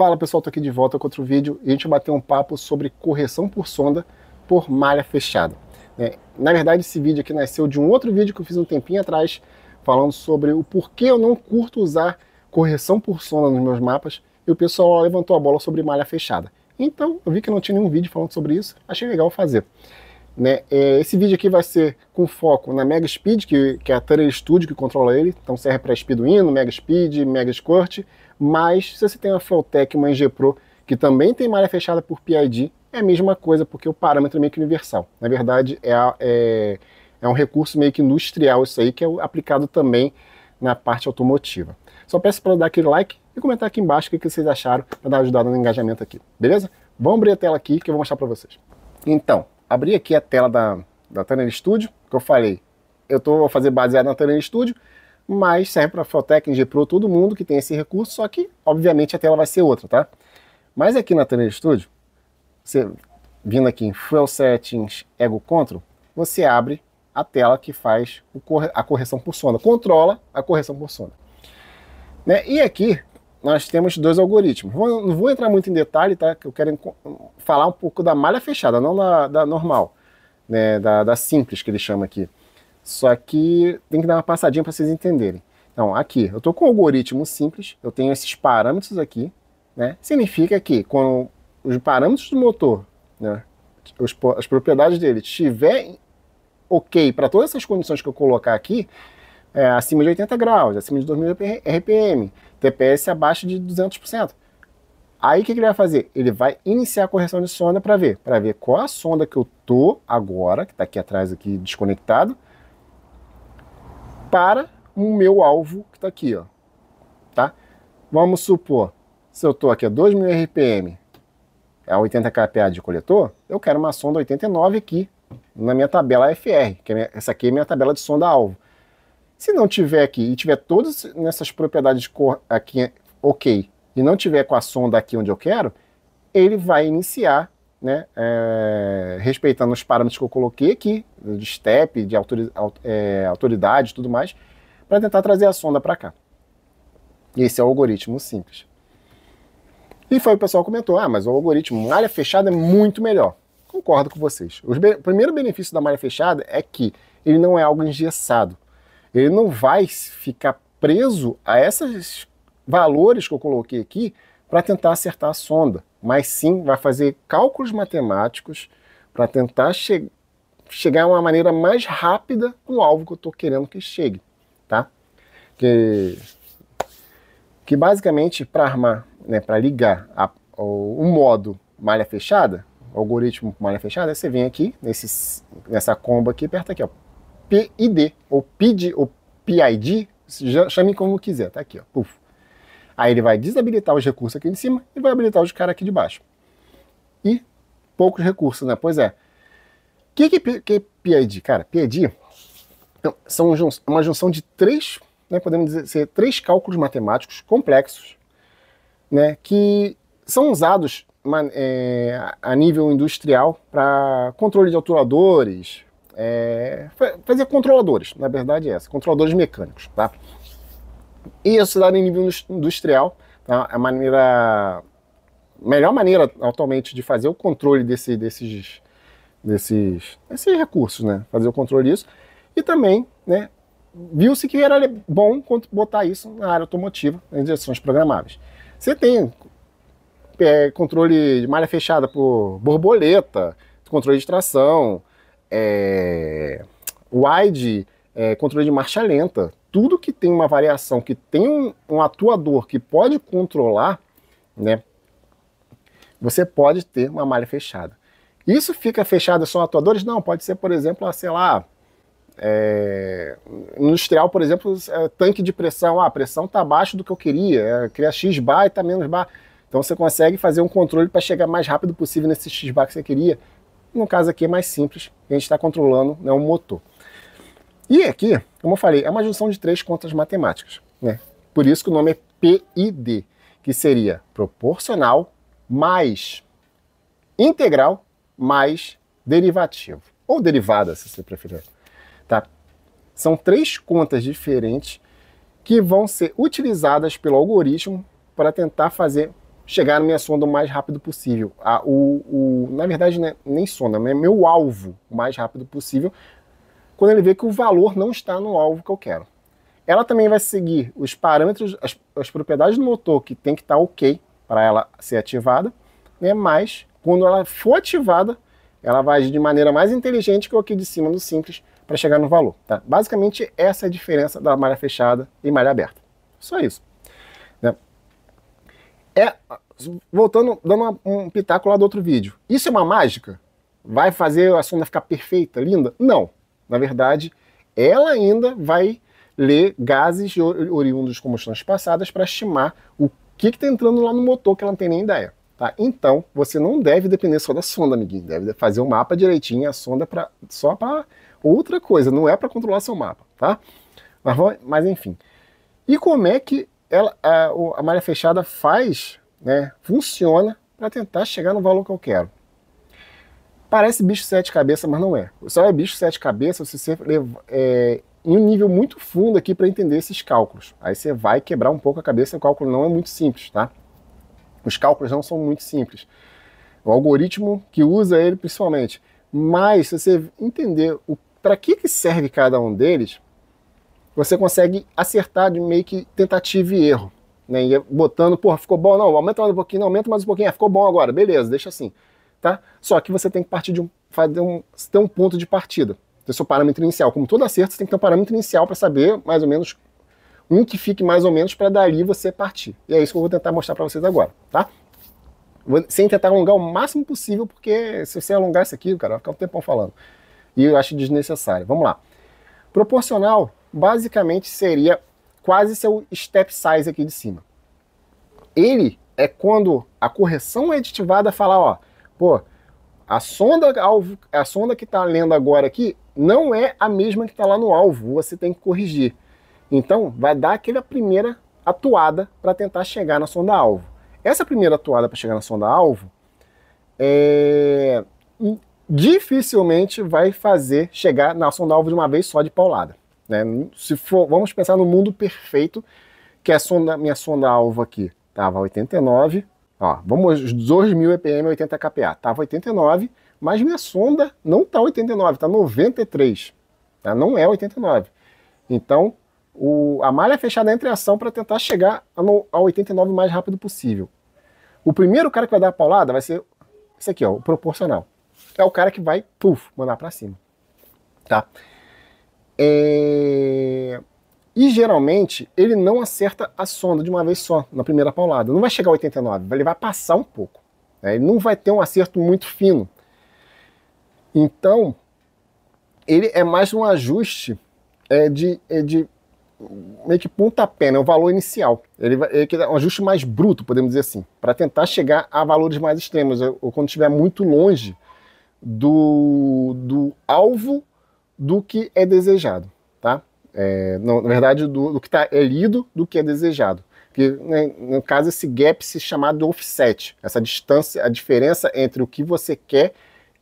Fala pessoal, tô aqui de volta com outro vídeo e a gente vai bater um papo sobre correção por sonda por malha fechada. É, na verdade, esse vídeo aqui nasceu de um outro vídeo que eu fiz um tempinho atrás, falando sobre o porquê eu não curto usar correção por sonda nos meus mapas e o pessoal levantou a bola sobre malha fechada. Então, eu vi que não tinha nenhum vídeo falando sobre isso, achei legal fazer. Né? É, esse vídeo aqui vai ser com foco na Mega Speed, que, que é a Turner Studio que controla ele, então serve para Speeduino, Mega Speed, Mega Squirt, mas se você tem uma Flowtech, uma NG Pro, que também tem malha fechada por PID, é a mesma coisa, porque o parâmetro é meio que universal. Na verdade, é, é, é um recurso meio que industrial isso aí, que é aplicado também na parte automotiva. Só peço para dar aquele like e comentar aqui embaixo o que vocês acharam para dar ajudada no engajamento aqui, beleza? Vamos abrir a tela aqui que eu vou mostrar para vocês. Então, abri aqui a tela da, da Tanner Studio, que eu falei, eu estou a fazer baseado na Tunnel Studio, mas serve né, para Flotec, G Pro, todo mundo que tem esse recurso, só que, obviamente, a tela vai ser outra, tá? Mas aqui na Thunder Studio, você, vindo aqui em Fuel Settings, Ego Control, você abre a tela que faz corre a correção por sonda, controla a correção por sonda. Né? E aqui nós temos dois algoritmos. Vou, não vou entrar muito em detalhe, tá? Que eu quero falar um pouco da malha fechada, não da, da normal, né? da, da simples que ele chama aqui. Só que tem que dar uma passadinha para vocês entenderem. Então, aqui, eu estou com um algoritmo simples, eu tenho esses parâmetros aqui, né? Significa que quando os parâmetros do motor, né, os, as propriedades dele, estiverem ok para todas essas condições que eu colocar aqui, é, acima de 80 graus, acima de 2.000 RPM, TPS abaixo de 200%. Aí o que, que ele vai fazer? Ele vai iniciar a correção de sonda para ver, para ver qual a sonda que eu tô agora, que está aqui atrás aqui desconectado, para o meu alvo que está aqui, ó, tá? Vamos supor, se eu estou aqui a 2.000 RPM, é a 80 kPa de coletor, eu quero uma sonda 89 aqui na minha tabela FR, que é minha, essa aqui é minha tabela de sonda alvo. Se não tiver aqui e tiver todas nessas propriedades aqui ok, e não tiver com a sonda aqui onde eu quero, ele vai iniciar né, é, respeitando os parâmetros que eu coloquei aqui, de step, de é, autoridade e tudo mais, para tentar trazer a sonda para cá. Esse é o algoritmo simples. E foi o pessoal comentou: ah, mas o algoritmo malha fechada é muito melhor. Concordo com vocês. O be primeiro benefício da malha fechada é que ele não é algo engessado. Ele não vai ficar preso a esses valores que eu coloquei aqui para tentar acertar a sonda mas sim vai fazer cálculos matemáticos para tentar che chegar a uma maneira mais rápida no alvo que eu estou querendo que chegue, tá? Que, que basicamente para armar, né, para ligar a, o, o modo malha fechada, algoritmo malha fechada, você vem aqui nesse, nessa comba aqui, aperta aqui, ó, PID, ou PID, ou PID, chame como quiser, tá aqui, ó, puf. Aí ele vai desabilitar os recursos aqui de cima e vai habilitar os caras aqui de baixo. E poucos recursos, né? Pois é. O que, que, que é PID? Cara, PID então, são uma junção de três, né, podemos dizer, três cálculos matemáticos complexos, né, que são usados é, a nível industrial para controle de autoradores, é, fazer controladores, na verdade é essa, controladores mecânicos, tá? e estudar em nível industrial. Tá? É a maneira, melhor maneira atualmente de fazer o controle desse, desses, desses, desses recursos, né? fazer o controle disso. E também né, viu-se que era bom botar isso na área automotiva, nas direções programáveis. Você tem é, controle de malha fechada por borboleta, controle de tração, é, wide, é, controle de marcha lenta tudo que tem uma variação, que tem um, um atuador que pode controlar, né, você pode ter uma malha fechada. Isso fica fechado só atuadores? Não, pode ser, por exemplo, sei lá, é, industrial, por exemplo, é, tanque de pressão. Ah, a pressão está abaixo do que eu queria, é, cria X bar e está menos bar. Então você consegue fazer um controle para chegar mais rápido possível nesse X bar que você queria. No caso aqui é mais simples, a gente está controlando né, o motor. E aqui, como eu falei, é uma junção de três contas matemáticas. Né? Por isso que o nome é PID, que seria proporcional mais integral mais derivativo. Ou derivada, se você preferir. Tá? São três contas diferentes que vão ser utilizadas pelo algoritmo para tentar fazer chegar na minha sonda o mais rápido possível. A, o, o, na verdade, né, nem sonda, é meu alvo o mais rápido possível quando ele vê que o valor não está no alvo que eu quero. Ela também vai seguir os parâmetros, as, as propriedades do motor que tem que estar tá ok para ela ser ativada, né? mas quando ela for ativada, ela vai agir de maneira mais inteligente que o aqui de cima do simples para chegar no valor. Tá? Basicamente, essa é a diferença da malha fechada e malha aberta. Só isso. Né? É, voltando, dando um pitaco lá do outro vídeo. Isso é uma mágica? Vai fazer a sonda ficar perfeita, linda? Não. Na verdade, ela ainda vai ler gases oriundos de combustões passadas para estimar o que está entrando lá no motor que ela não tem nem ideia. Tá? Então, você não deve depender só da sonda, amiguinho. Deve fazer o um mapa direitinho, a sonda pra, só para outra coisa, não é para controlar seu mapa. Tá? Mas, mas, enfim. E como é que ela, a, a malha fechada faz, né, funciona para tentar chegar no valor que eu quero? Parece bicho sete cabeças, mas não é. Só é bicho sete cabeças se você levar, é, em um nível muito fundo aqui para entender esses cálculos. Aí você vai quebrar um pouco a cabeça, o cálculo não é muito simples, tá? Os cálculos não são muito simples. O algoritmo que usa ele principalmente. Mas se você entender para que, que serve cada um deles, você consegue acertar de meio que tentativa e erro. Né? E é botando, porra, ficou bom, não, aumenta mais um pouquinho, não, aumenta mais um pouquinho, ah, ficou bom agora, beleza, deixa assim. Tá? Só que você tem que partir de um, fazer um, ter um ponto de partida, ter seu parâmetro inicial. Como todo acerto, você tem que ter um parâmetro inicial para saber mais ou menos um que fique mais ou menos para dali você partir. E é isso que eu vou tentar mostrar para vocês agora, tá? sem tentar alongar o máximo possível, porque se você alongar isso aqui, cara, vai ficar um tempão falando. E eu acho desnecessário. Vamos lá. Proporcional, basicamente, seria quase seu step size aqui de cima. Ele é quando a correção é aditivada fala, ó, Pô, a sonda, alvo, a sonda que está lendo agora aqui não é a mesma que está lá no alvo, você tem que corrigir. Então, vai dar aquela primeira atuada para tentar chegar na sonda alvo. Essa primeira atuada para chegar na sonda alvo é... dificilmente vai fazer chegar na sonda alvo de uma vez só de paulada. Né? Se for, vamos pensar no mundo perfeito, que é a sonda, minha sonda alvo aqui estava 89, Ó, vamos 2 mil EPM 80 kPa. Estava 89, mas minha sonda não está 89, está 93. Tá? Não é 89. Então, o, a malha é fechada entra em ação para tentar chegar a, no, a 89 o mais rápido possível. O primeiro cara que vai dar a paulada vai ser esse aqui, ó, o proporcional. É o cara que vai, puf, mandar para cima. Tá? É... E geralmente ele não acerta a sonda de uma vez só, na primeira paulada. Não vai chegar a 89, ele vai passar um pouco. Né? Ele não vai ter um acerto muito fino. Então, ele é mais um ajuste é, de, é, de meio que pontapé, né? o valor inicial. Ele é, é um ajuste mais bruto, podemos dizer assim, para tentar chegar a valores mais extremos, ou quando estiver muito longe do, do alvo do que é desejado. Tá? É, não, na verdade, do, do que está é lido do que é desejado. Que, né, no caso, esse gap se chamado offset, essa distância, a diferença entre o que você quer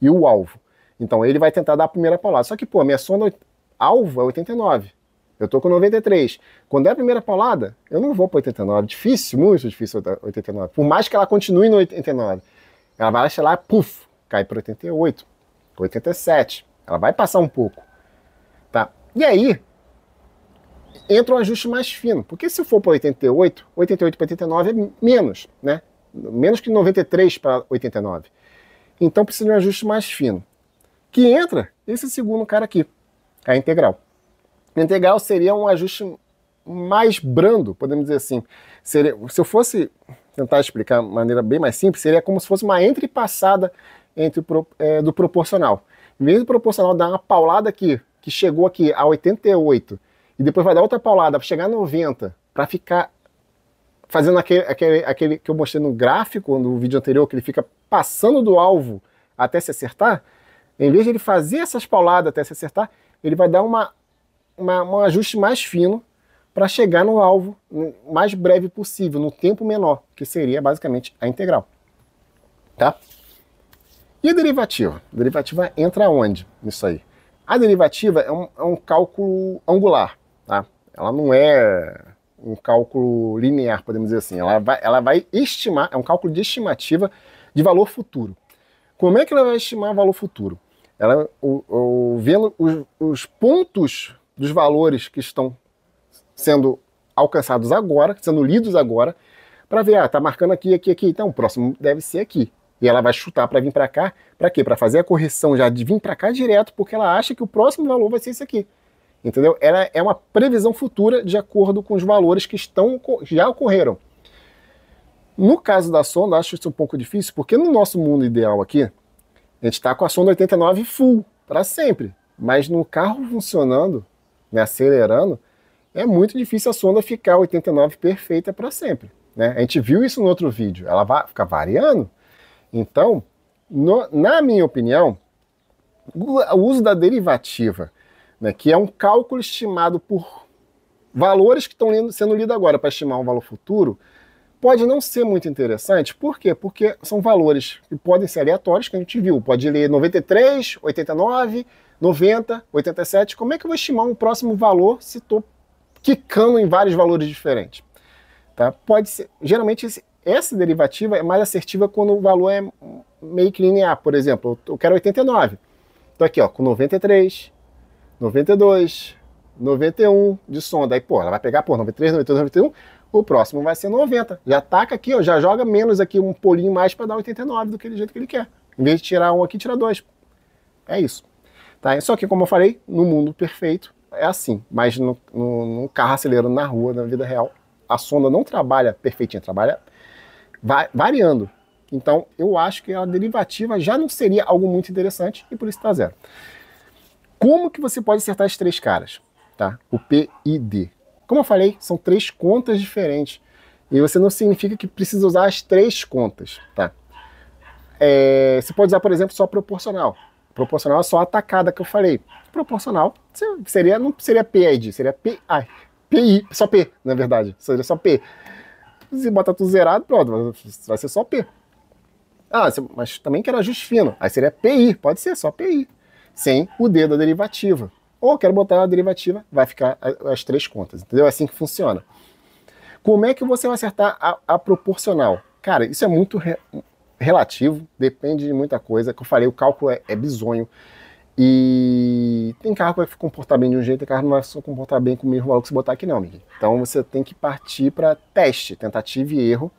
e o alvo. Então, ele vai tentar dar a primeira paulada. Só que, pô, minha sonda alvo é 89. Eu tô com 93. Quando é a primeira paulada, eu não vou para 89. Difícil, muito difícil 89. Por mais que ela continue no 89, ela vai lá, puf, cai para 88, 87. Ela vai passar um pouco. Tá? E aí, entra um ajuste mais fino. Porque se for para 88, 88 para 89 é menos, né? Menos que 93 para 89. Então precisa de um ajuste mais fino. Que entra esse segundo cara aqui, a integral. A integral seria um ajuste mais brando, podemos dizer assim. Seria, se eu fosse tentar explicar de maneira bem mais simples, seria como se fosse uma entrepassada entre é, do proporcional. Em vez do proporcional dar uma paulada aqui, que chegou aqui a 88 e depois vai dar outra paulada para chegar a 90, para ficar fazendo aquele, aquele, aquele que eu mostrei no gráfico, no vídeo anterior, que ele fica passando do alvo até se acertar, em vez de ele fazer essas pauladas até se acertar, ele vai dar uma, uma um ajuste mais fino para chegar no alvo mais breve possível, no tempo menor, que seria basicamente a integral. Tá? E a derivativa? A derivativa entra onde nisso aí? A derivativa é um, é um cálculo angular. Tá? Ela não é um cálculo linear, podemos dizer assim. Ela vai, ela vai estimar, é um cálculo de estimativa de valor futuro. Como é que ela vai estimar valor futuro? Ela, o, o, vendo os, os pontos dos valores que estão sendo alcançados agora, sendo lidos agora, para ver, ah, tá marcando aqui, aqui, aqui, então o próximo deve ser aqui. E ela vai chutar para vir para cá, para quê? Para fazer a correção já de vir para cá direto, porque ela acha que o próximo valor vai ser esse aqui entendeu? Ela é uma previsão futura de acordo com os valores que estão já ocorreram. No caso da sonda, acho isso um pouco difícil, porque no nosso mundo ideal aqui, a gente está com a sonda 89 full para sempre, mas no carro funcionando, né, acelerando, é muito difícil a sonda ficar 89 perfeita para sempre. Né? A gente viu isso no outro vídeo, ela vai ficar variando. Então, no, na minha opinião, o uso da derivativa né, que é um cálculo estimado por valores que estão sendo lidos agora para estimar um valor futuro, pode não ser muito interessante. Por quê? Porque são valores que podem ser aleatórios, que a gente viu. Pode ler 93, 89, 90, 87. Como é que eu vou estimar um próximo valor se estou quicando em vários valores diferentes? Tá? Pode ser. Geralmente, essa derivativa é mais assertiva quando o valor é meio que linear. Por exemplo, eu quero 89. Estou aqui ó, com 93, 92, 91 de sonda. Aí, pô, ela vai pegar, pô, 93, 92, 91. O próximo vai ser 90. Já taca aqui, ó, já joga menos aqui, um polinho mais para dar 89 do que jeito que ele quer. Em vez de tirar um aqui, tira dois. É isso. Tá? Só que, como eu falei, no mundo perfeito é assim. Mas no, no, no carro acelerando na rua, na vida real, a sonda não trabalha perfeitinha, trabalha vai variando. Então, eu acho que a derivativa já não seria algo muito interessante e por isso está zero. Como que você pode acertar as três caras? Tá? O P e D. Como eu falei, são três contas diferentes. E você não significa que precisa usar as três contas. Tá? É, você pode usar, por exemplo, só proporcional. Proporcional é só a atacada que eu falei. Proporcional seria, não seria PID, seria PI. só P, na verdade. Seria só P. Se botar tudo zerado, pronto, vai ser só P. Ah, mas também quero ajuste fino. Aí seria PI, pode ser só PI sem o D da derivativa. Ou quero botar a derivativa, vai ficar as três contas, entendeu? É assim que funciona. Como é que você vai acertar a, a proporcional? Cara, isso é muito re, relativo, depende de muita coisa. Como eu falei, o cálculo é, é bizonho. E tem carro que vai comportar bem de um jeito, tem carro que não vai se comportar bem com o mesmo valor que você botar aqui, não, amigo. Então você tem que partir para teste, tentativa e erro.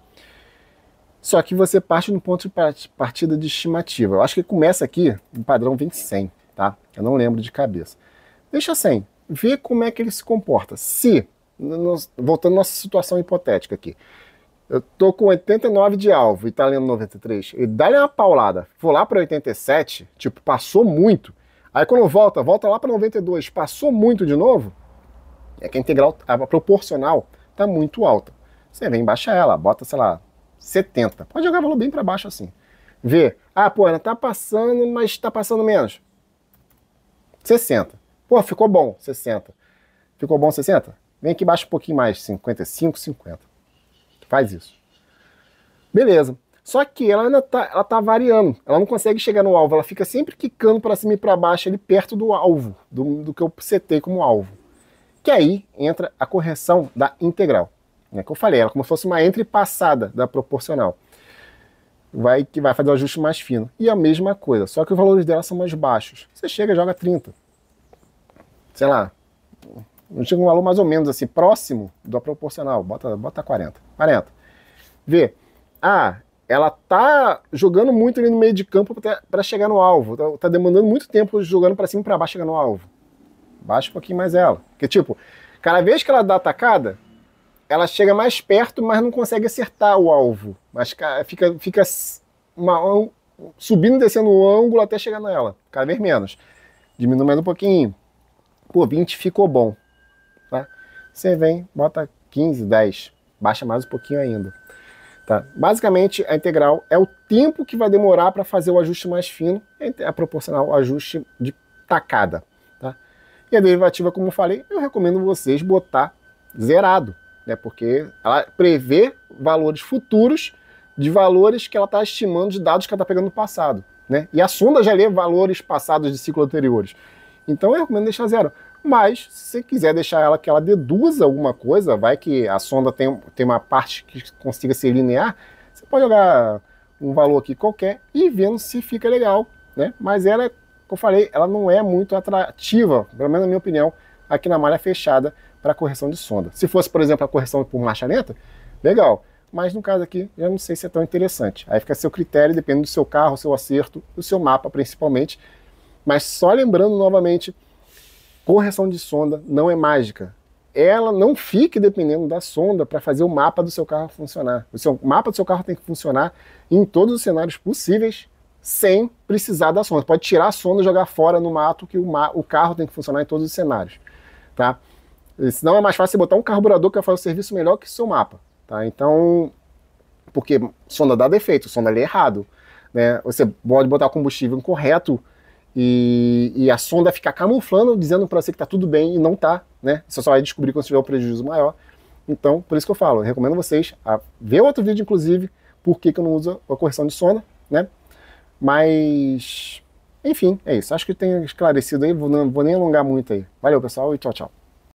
Só que você parte no ponto de partida de estimativa. Eu acho que começa aqui, no padrão vem tá? Eu não lembro de cabeça. Deixa sem, assim, vê como é que ele se comporta. Se, voltando à nossa situação hipotética aqui, eu tô com 89 de alvo e tá lendo 93, e dá-lhe uma paulada, vou lá para 87, tipo, passou muito. Aí quando volta, volta lá para 92, passou muito de novo, é que a integral, a proporcional, tá muito alta. Você vem, baixa ela, bota, sei lá, 70. Pode jogar valor bem para baixo assim. Vê, ah, pô, ela tá passando, mas tá passando menos. 60. Pô, ficou bom, 60. Ficou bom 60? Vem aqui baixa um pouquinho mais, 55, 50. Faz isso. Beleza. Só que ela ainda tá, ela tá variando. Ela não consegue chegar no alvo. Ela fica sempre quicando para cima e para baixo, ali perto do alvo, do, do que eu setei como alvo. Que aí entra a correção da integral. É que eu falei, ela é como se fosse uma entrepassada da proporcional vai que vai fazer o ajuste mais fino. E a mesma coisa, só que os valores dela são mais baixos. Você chega e joga 30. Sei lá. não Chega um valor mais ou menos assim, próximo do proporcional. Bota, bota 40. 40. Vê. Ah, ela tá jogando muito ali no meio de campo para chegar no alvo. Tá, tá, demandando muito tempo jogando para cima e para baixo chegar no alvo. Baixa um pouquinho mais ela. Porque, tipo, cada vez que ela dá atacada, ela chega mais perto, mas não consegue acertar o alvo. Mas fica, fica uma, subindo e descendo o ângulo até chegar nela, cada vez menos. Diminui mais um pouquinho. Pô, 20 ficou bom. Tá? Você vem, bota 15, 10, baixa mais um pouquinho ainda. Tá? Basicamente, a integral é o tempo que vai demorar para fazer o ajuste mais fino, é, é proporcional ao ajuste de tacada. Tá? E a derivativa, como eu falei, eu recomendo vocês botar zerado né? Porque ela prevê valores futuros de valores que ela está estimando de dados que ela está pegando no passado, né? E a sonda já lê valores passados de ciclos anteriores. Então eu recomendo deixar zero. Mas, se você quiser deixar ela que ela deduza alguma coisa, vai que a sonda tem, tem uma parte que consiga ser linear, você pode jogar um valor aqui qualquer e vendo se fica legal, né? Mas ela, como eu falei, ela não é muito atrativa, pelo menos na minha opinião, aqui na malha fechada, para correção de sonda. Se fosse, por exemplo, a correção por marcha lenta, legal. Mas no caso aqui, eu não sei se é tão interessante. Aí fica a seu critério, dependendo do seu carro, seu acerto, do seu mapa principalmente. Mas só lembrando novamente, correção de sonda não é mágica. Ela não fique dependendo da sonda para fazer o mapa do seu carro funcionar. O seu mapa do seu carro tem que funcionar em todos os cenários possíveis sem precisar da sonda. Pode tirar a sonda e jogar fora no mato que o, ma o carro tem que funcionar em todos os cenários, tá? Senão é mais fácil você botar um carburador que vai fazer um serviço melhor que o seu mapa. Tá? Então, porque sonda dá defeito, sonda ali é errado. Né? Você pode botar combustível incorreto e, e a sonda ficar camuflando, dizendo para você que está tudo bem e não tá, né? Você só vai descobrir quando tiver um prejuízo maior. Então, por isso que eu falo, eu recomendo vocês a ver outro vídeo, inclusive, por que, que eu não uso a correção de sonda, né? Mas, enfim, é isso. Acho que tenho esclarecido aí, não vou nem alongar muito aí. Valeu, pessoal, e tchau, tchau.